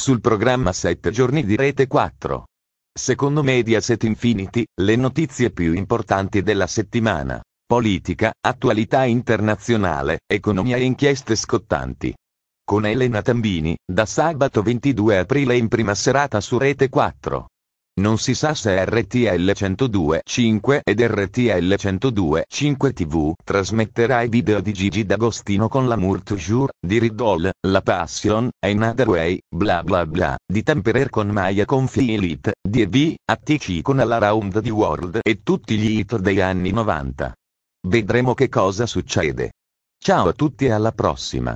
Sul programma 7 giorni di Rete 4. Secondo Mediaset Infinity, le notizie più importanti della settimana. Politica, attualità internazionale, economia e inchieste scottanti. Con Elena Tambini, da sabato 22 aprile in prima serata su Rete 4. Non si sa se RTL 102.5 ed RTL 102.5 TV trasmetterà i video di Gigi D'Agostino con la Mour Toujours, di Ridol, La Passion, Another Way, Bla Bla Bla, di Temperer con Maya Confi Elite, di EV, ATC con alla Round di World e tutti gli hit dei anni 90. Vedremo che cosa succede. Ciao a tutti e alla prossima.